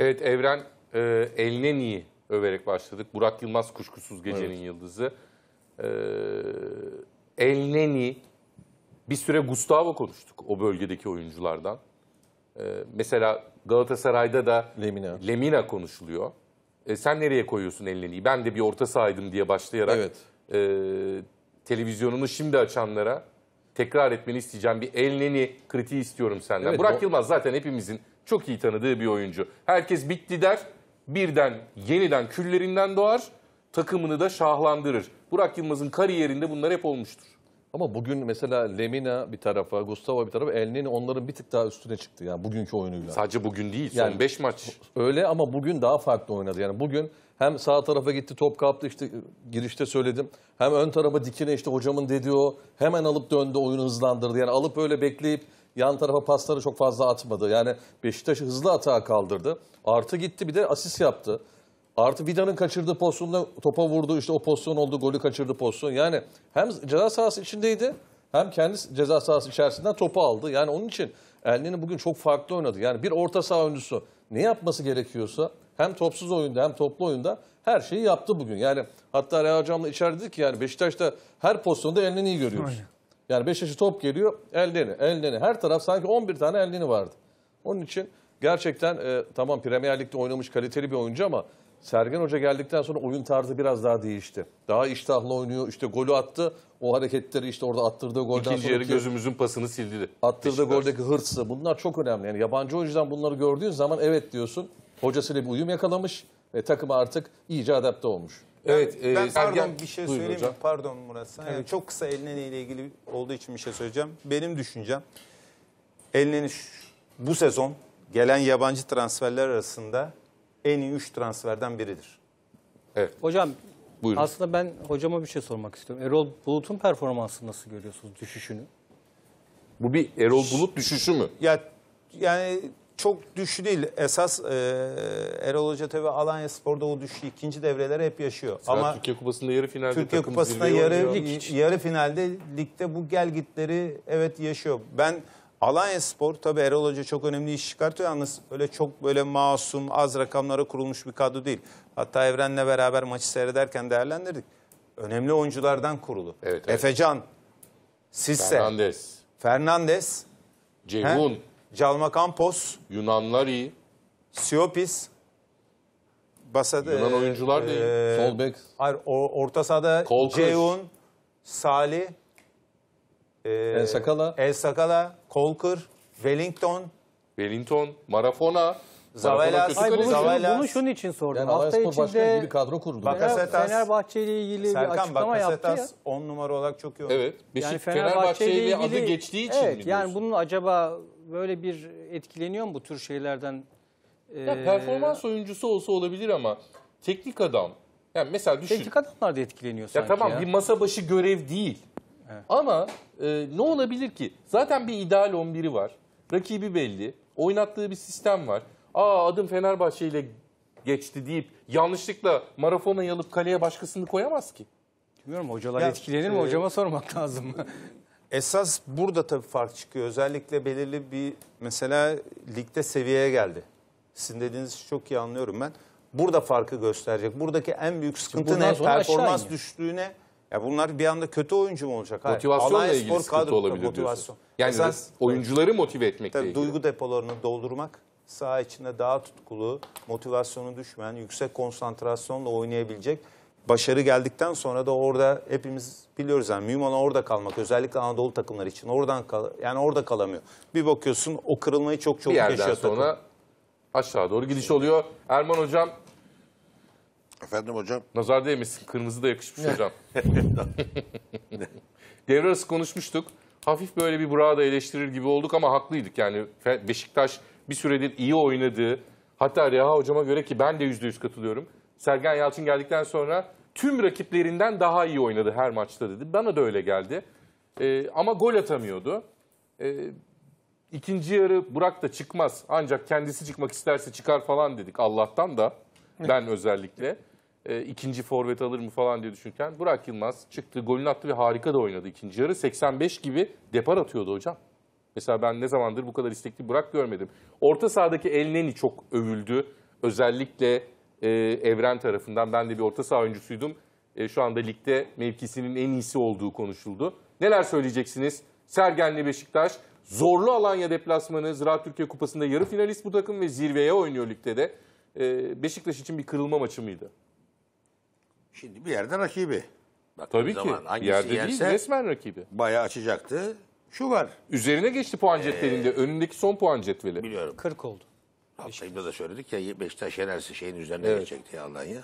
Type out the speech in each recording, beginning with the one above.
Evet Evren e, Elneni'yi överek başladık. Burak Yılmaz kuşkusuz gecenin evet. yıldızı. E, Elneni bir süre Gustavo konuştuk o bölgedeki oyunculardan. E, mesela Galatasaray'da da Lemina, Lemina konuşuluyor. E, sen nereye koyuyorsun Elneni'yi? Ben de bir orta sahaydım diye başlayarak evet. e, televizyonunu şimdi açanlara tekrar etmeni isteyeceğim. Bir Elneni kritiği istiyorum senden. Evet, Burak o... Yılmaz zaten hepimizin çok iyi tanıdığı bir oyuncu. Herkes bitti der, birden yeniden küllerinden doğar, takımını da şahlandırır. Burak Yılmaz'ın kariyerinde bunlar hep olmuştur. Ama bugün mesela Lemina bir tarafa, Gustavo bir tarafa, Elneni onların bir tık daha üstüne çıktı yani bugünkü oyunuyla. Sadece bugün değil, son yani, 5 maç. Öyle ama bugün daha farklı oynadı. Yani bugün hem sağ tarafa gitti top kaptı işte girişte söyledim. Hem ön tarafa dikine işte hocamın dediği o hemen alıp döndü oyunu hızlandırdı. Yani alıp öyle bekleyip yan tarafa pasları çok fazla atmadı. Yani Beşiktaş'ı hızlı atağa kaldırdı. Artı gitti bir de asist yaptı. Artı Vida'nın kaçırdığı pozisyonda topa vurdu. İşte o pozisyon oldu. Golü kaçırdı pozisyon. Yani hem ceza sahası içindeydi hem kendisi ceza sahası içerisinden topu aldı. Yani onun için Elneni bugün çok farklı oynadı. Yani bir orta saha oyuncusu ne yapması gerekiyorsa hem topsuz oyunda hem toplu oyunda her şeyi yaptı bugün. Yani hatta Reha Hocam'la içeride dedik ki yani Beşiktaş'ta her pozisyonda Elneni'yi görüyoruz. Aynen. Yani Beşiktaş'a top geliyor eldeni, eldeni. Her taraf sanki 11 tane eldeni vardı. Onun için gerçekten e, tamam Premier Lig'de oynamış kaliteli bir oyuncu ama Sergen Hoca geldikten sonra oyun tarzı biraz daha değişti. Daha iştahlı oynuyor. İşte golü attı. O hareketleri işte orada attırdığı golden İkinci sonra... İkinci gözümüzün pasını sildi. Attırdığı Beşiktaş. goldeki hırsı. Bunlar çok önemli. Yani yabancı oyuncudan bunları gördüğün zaman evet diyorsun. Hocasıyla bir uyum yakalamış ve takım artık iyice adapte olmuş. Evet, e, ben Sergen, pardon bir şey söyleyeyim hocam. Pardon Murat. Sen yani çok kısa Elneni ile ilgili olduğu için bir şey söyleyeceğim. Benim düşüncem Elneni şu- bu sezon gelen yabancı transferler arasında en iyi 3 transferden biridir. Hocam Buyurun. aslında ben hocama bir şey sormak istiyorum. Erol Bulut'un performansını nasıl görüyorsunuz düşüşünü? Bu bir Erol Bulut düşüşü mü? Ya yani çok düşü değil. Esas e, Erol Hoca tabi Alanya Spor'da o düşü ikinci devrelere hep yaşıyor. Sen Ama Türkiye Kupası'nda yarı finalde Türkiye Kupası'nda yarı, yarı, finalde ligde bu gel gitleri evet yaşıyor. Ben Alanya Spor tabi Erol Hoca çok önemli iş çıkartıyor. Yalnız öyle çok böyle masum az rakamlara kurulmuş bir kadro değil. Hatta Evren'le beraber maçı seyrederken değerlendirdik. Önemli oyunculardan kurulu. Evet, evet. Efecan, Sisse, Fernandez, Fernandez Ceyhun, Calmakampos, Yunanlar iyi. Siopis, basada Yunan oyuncular da iyi. E, Sol bek. Hayır, o, orta sahada Ceyhun, Salih, e, El Sakala, El Sakala, Kolkır, Wellington, Wellington, Marafona. Zavella, Ay bunu, bunu şunun için sordum. Yani Hafta içinde gibi kadro kurdu. Bakasetas, Fenerbahçe ile ilgili Serkan, bir açıklama yaptı ya. 10 numara olarak çok iyi Evet. Beşik, yani Fenerbahçe, ile ilgili, adı geçtiği için evet, Yani bunun acaba böyle bir etkileniyor mu bu tür şeylerden? Ee, ya performans oyuncusu olsa olabilir ama teknik adam. Yani mesela düşün. Teknik adamlar da etkileniyor ya Tamam, ya bir masa başı görev değil. Ama e, ne olabilir ki? Zaten bir ideal 11'i var. Rakibi belli. Oynattığı bir sistem var aa adım Fenerbahçe ile geçti deyip yanlışlıkla marafona yalıp kaleye başkasını koyamaz ki. Bilmiyorum hocalar ya, etkilenir mi e, hocama sormak lazım. mı. Esas burada tabii fark çıkıyor. Özellikle belirli bir mesela ligde seviyeye geldi. Sizin dediğinizi çok iyi anlıyorum ben. Burada farkı gösterecek. Buradaki en büyük sıkıntı ne? Performans düştüğüne ya bunlar bir anda kötü oyuncu mu olacak? Hayır. Motivasyonla Alanya ilgili Spor sıkıntı kadro, olabilir motivasyon. diyorsun. Yani Esas, oyuncuları motive etmekle tabii, ilgili. Duygu depolarını doldurmak saha içinde daha tutkulu, motivasyonu düşmeyen, yüksek konsantrasyonla oynayabilecek başarı geldikten sonra da orada hepimiz biliyoruz yani mühim orada kalmak. Özellikle Anadolu takımları için oradan kal yani orada kalamıyor. Bir bakıyorsun o kırılmayı çok çok bir yaşıyor. Bir yerden sonra takım. aşağı doğru gidiş oluyor. Erman hocam. Efendim hocam. Nazar değmesin. Kırmızı da yakışmış hocam. Devre arası konuşmuştuk. Hafif böyle bir burada eleştirir gibi olduk ama haklıydık. Yani Beşiktaş bir süredir iyi oynadığı, hatta Reha hocama göre ki ben de yüzde yüz katılıyorum. Sergen Yalçın geldikten sonra tüm rakiplerinden daha iyi oynadı her maçta dedi. Bana da öyle geldi. Ee, ama gol atamıyordu. Ee, ikinci yarı Burak da çıkmaz. Ancak kendisi çıkmak isterse çıkar falan dedik Allah'tan da. Ben özellikle. Ee, ikinci forvet alır mı falan diye düşünürken Burak Yılmaz çıktı, golünü attı ve harika da oynadı ikinci yarı. 85 gibi depar atıyordu hocam. Mesela ben ne zamandır bu kadar istekli Burak görmedim. Orta sahadaki Elneni çok övüldü. Özellikle e, Evren tarafından. Ben de bir orta saha oyuncusuydum. E, şu anda ligde mevkisinin en iyisi olduğu konuşuldu. Neler söyleyeceksiniz? Sergenli Beşiktaş, zorlu Alanya deplasmanı, Ziraat Türkiye Kupası'nda yarı finalist bu takım ve zirveye oynuyor ligde de. E, Beşiktaş için bir kırılma maçı mıydı? Şimdi bir yerde rakibi. Bak, Tabii ki. Zaman hangisi Yerde değil, yerse resmen rakibi. bayağı açacaktı şu var. Üzerine geçti puan ee, cetvelinde. Önündeki son puan cetveli. Biliyorum. 40 oldu. Haftayımda da söyledik ya Beşiktaş yenerse şeyin üzerine Evet. geçecekti ya Alanya.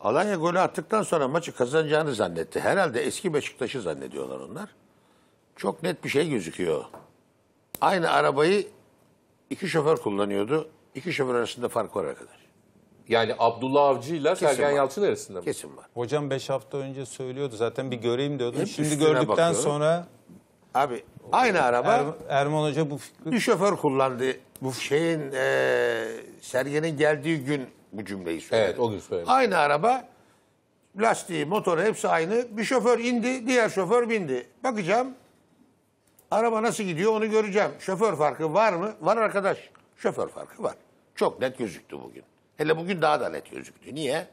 Alanya golü attıktan sonra maçı kazanacağını zannetti. Herhalde eski Beşiktaş'ı zannediyorlar onlar. Çok net bir şey gözüküyor. Aynı arabayı iki şoför kullanıyordu. İki şoför arasında fark var arkadaş. Yani Abdullah Avcı ile Sergen var. Yalçın arasında mı? Kesin var. Hocam 5 hafta önce söylüyordu zaten bir göreyim diyordu. Hep Şimdi gördükten bakıyorum. sonra Abi aynı araba. Er, Erman Hoca bu fikri... Bir şoför kullandı. Bu şeyin e, serginin geldiği gün bu cümleyi söyledi. Evet o gün söyledi. Aynı araba lastiği, motoru hepsi aynı. Bir şoför indi, diğer şoför bindi. Bakacağım araba nasıl gidiyor onu göreceğim. Şoför farkı var mı? Var arkadaş. Şoför farkı var. Çok net gözüktü bugün. Hele bugün daha da net gözüktü. Niye?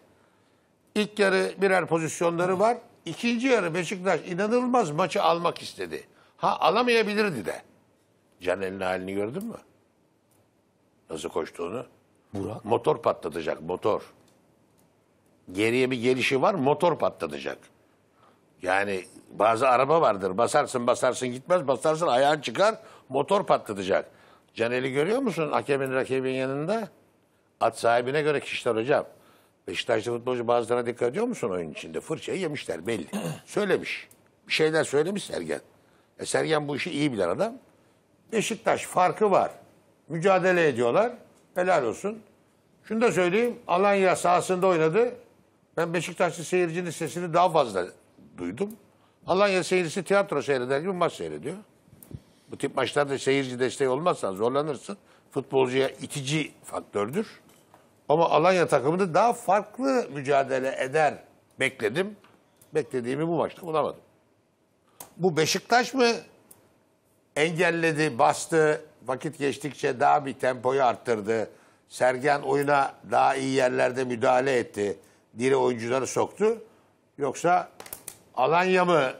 İlk yarı birer pozisyonları var. İkinci yarı Beşiktaş inanılmaz maçı almak istedi. Ha alamayabilirdi de. Caner'in halini gördün mü? Nasıl koştuğunu. Burak. Motor patlatacak motor. Geriye bir gelişi var motor patlatacak. Yani bazı araba vardır. Basarsın basarsın gitmez. Basarsın ayağın çıkar motor patlatacak. Caner'i görüyor musun hakemin rakibin yanında? At sahibine göre kişiler hocam. Beşiktaşlı futbolcu bazılarına dikkat ediyor musun oyun içinde? Fırçayı yemişler belli. Söylemiş. Bir şeyler söylemiş Sergen. E Sergen bu işi iyi bilen adam. Beşiktaş farkı var. Mücadele ediyorlar. Helal olsun. Şunu da söyleyeyim. Alanya sahasında oynadı. Ben Beşiktaşlı seyircinin sesini daha fazla duydum. Alanya seyircisi tiyatro seyreder gibi maç seyrediyor. Bu tip maçlarda seyirci desteği olmazsa zorlanırsın. Futbolcuya itici faktördür. Ama Alanya takımını daha farklı mücadele eder bekledim. Beklediğimi bu maçta bulamadım. Bu Beşiktaş mı engelledi, bastı, vakit geçtikçe daha bir tempoyu arttırdı. Sergen oyuna daha iyi yerlerde müdahale etti. Diri oyuncuları soktu. Yoksa Alanya mı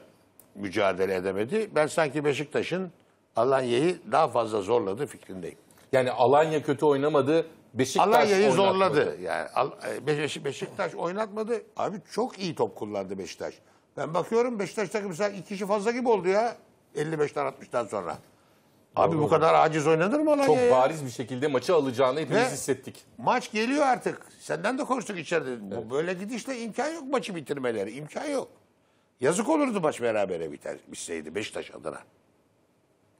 mücadele edemedi? Ben sanki Beşiktaş'ın Alanya'yı daha fazla zorladı fikrindeyim. Yani Alanya kötü oynamadı, Beşiktaş Alanya'yı zorladı. Yani e, Beşiktaş oynatmadı. Abi çok iyi top kullandı Beşiktaş. Ben bakıyorum Beşiktaş'taki sen iki kişi fazla gibi oldu ya. 55'ten 60'tan sonra. Abi Doğru. bu kadar aciz oynanır mı Alanya Çok ya? bariz bir şekilde maçı alacağını hepimiz Ve hissettik. Maç geliyor artık. Senden de konuştuk içeride. Evet. Bu böyle gidişle imkan yok maçı bitirmeleri. İmkan yok. Yazık olurdu maç berabere biter, bitseydi Beşiktaş adına.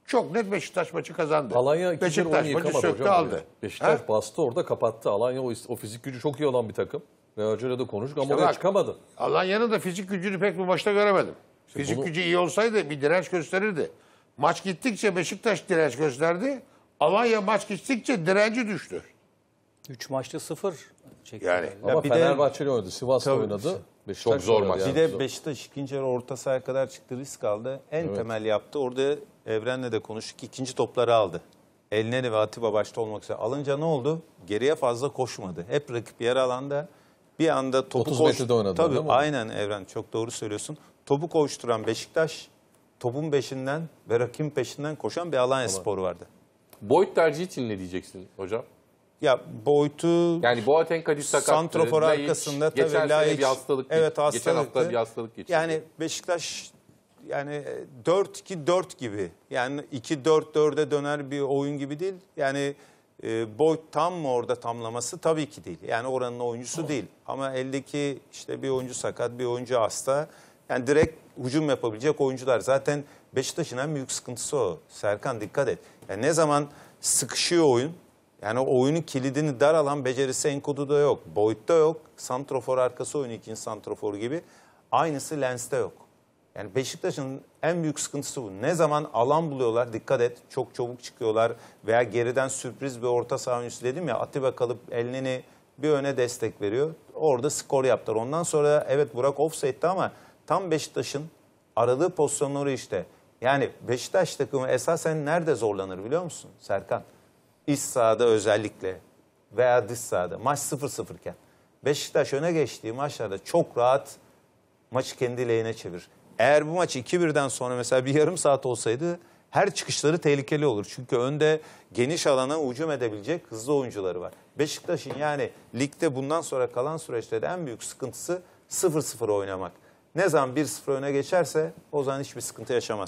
Çok net Beşiktaş maçı kazandı. Alanya Beşiktaş maçı söktü hocam. aldı. Beşiktaş ha? bastı orada kapattı. Alanya o, o fizik gücü çok iyi olan bir takım. Real Hoca'yla da konuştuk ama İşte oraya bak, çıkamadı. Alanya'nın da fizik gücünü pek bu maçta göremedim. fizik bunu- gücü iyi olsaydı bir direnç gösterirdi. Maç gittikçe Beşiktaş direnç gösterdi. Alanya maç gittikçe direnci düştü. 3 maçta 0 çekti. Yani. galiba. Ama bir de- Fenerbahçe'yle oynadı, Sivas'la Tabii. oynadı. Beşiktaş'la zor maç. Bir de Beşiktaş ikinci yarı orta sahaya kadar çıktı risk aldı. En temel yaptı. Orada Evren'le de konuştuk. İkinci topları aldı. Elneni ve Atiba başta olmak üzere. Alınca ne oldu? Geriye fazla koşmadı. Hep rakip yer alanda bir anda topu 30 metrede koş... oynadı. Tabii aynen Evren çok doğru söylüyorsun. Topu koşturan Beşiktaş topun peşinden ve rakibin peşinden koşan bir Alanya tamam. Spor vardı. boyut tercihi için ne diyeceksin hocam? Ya boyutu yani Boateng Kadis sakattı. Santrofor Laiç, arkasında tabii Laiç. bir hastalık. Evet hastalık. Geçen hafta bir hastalık geçirdi. Yani Beşiktaş yani 4-2-4 gibi. Yani 2-4-4'e döner bir oyun gibi değil. Yani e, ee, Boyd tam mı orada tamlaması? Tabii ki değil. Yani oranın oyuncusu değil. Ama eldeki işte bir oyuncu sakat, bir oyuncu hasta. Yani direkt hücum yapabilecek oyuncular. Zaten Beşiktaş'ın en büyük sıkıntısı o. Serkan dikkat et. Yani ne zaman sıkışıyor oyun, yani oyunun kilidini dar alan becerisi Enkudu'da yok. Boyd'da yok. Santrofor arkası oyunu ikinci santrofor gibi. Aynısı Lens'te yok. Yani Beşiktaş'ın en büyük sıkıntısı bu. Ne zaman alan buluyorlar dikkat et çok çabuk çıkıyorlar veya geriden sürpriz bir orta saha oyuncusu dedim ya Atiba kalıp elini bir öne destek veriyor. Orada skor yaptılar. Ondan sonra evet Burak offside'di ama tam Beşiktaş'ın aradığı pozisyonları işte. Yani Beşiktaş takımı esasen nerede zorlanır biliyor musun Serkan? İç sahada özellikle veya dış sahada maç 0-0 iken. Beşiktaş öne geçtiği maçlarda çok rahat maçı kendi lehine çevirir. Eğer bu maç 2-1'den sonra mesela bir yarım saat olsaydı her çıkışları tehlikeli olur. Çünkü önde geniş alana ucum edebilecek hızlı oyuncuları var. Beşiktaş'ın yani ligde bundan sonra kalan süreçte de en büyük sıkıntısı 0-0 oynamak. Ne zaman 1-0 öne geçerse o zaman hiçbir sıkıntı yaşamaz.